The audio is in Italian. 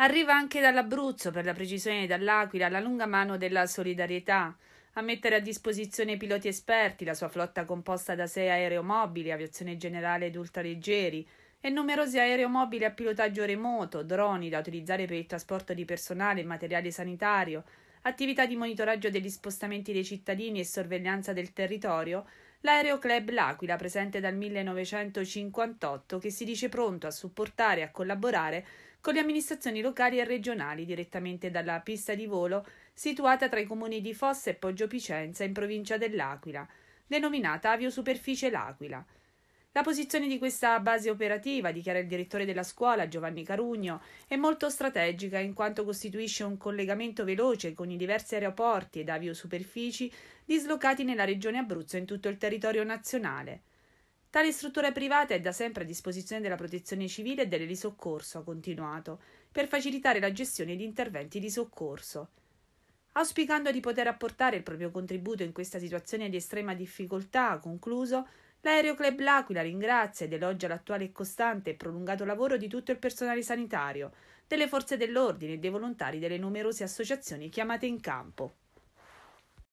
Arriva anche dall'Abruzzo, per la precisione dall'Aquila, la lunga mano della solidarietà a mettere a disposizione piloti esperti, la sua flotta composta da sei aeromobili, aviazione generale ed ultraleggeri, e numerosi aeromobili a pilotaggio remoto, droni da utilizzare per il trasporto di personale e materiale sanitario, attività di monitoraggio degli spostamenti dei cittadini e sorveglianza del territorio, l'aeroclub L'Aquila, presente dal 1958, che si dice pronto a supportare e a collaborare con le amministrazioni locali e regionali direttamente dalla pista di volo situata tra i comuni di Fossa e Poggio Picenza in provincia dell'Aquila, denominata Aviosuperficie L'Aquila. La posizione di questa base operativa, dichiara il direttore della scuola Giovanni Carugno, è molto strategica in quanto costituisce un collegamento veloce con i diversi aeroporti ed aviosuperfici dislocati nella regione Abruzzo e in tutto il territorio nazionale. Tale struttura privata è da sempre a disposizione della protezione civile e dell'elisoccorso, ha continuato, per facilitare la gestione di interventi di soccorso. Auspicando di poter apportare il proprio contributo in questa situazione di estrema difficoltà, ha concluso, L'aereo Club L'Aquila ringrazia ed elogia l'attuale e costante e prolungato lavoro di tutto il personale sanitario, delle forze dell'ordine e dei volontari delle numerose associazioni chiamate in campo.